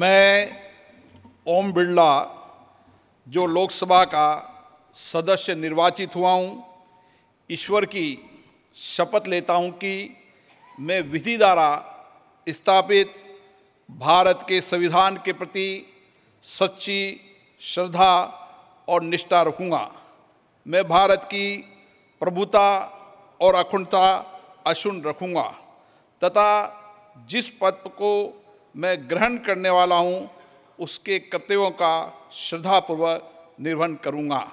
मैं ओम बिरला जो लोकसभा का सदस्य निर्वाचित हुआ हूँ ईश्वर की शपथ लेता हूँ कि मैं विधि द्वारा स्थापित भारत के संविधान के प्रति सच्ची श्रद्धा और निष्ठा रखूँगा मैं भारत की प्रभुता और अखंडता अशुन रखूँगा तथा जिस पद को मैं ग्रहण करने वाला हूँ उसके कर्तव्यों का श्रद्धापूर्वक निर्वहन करूँगा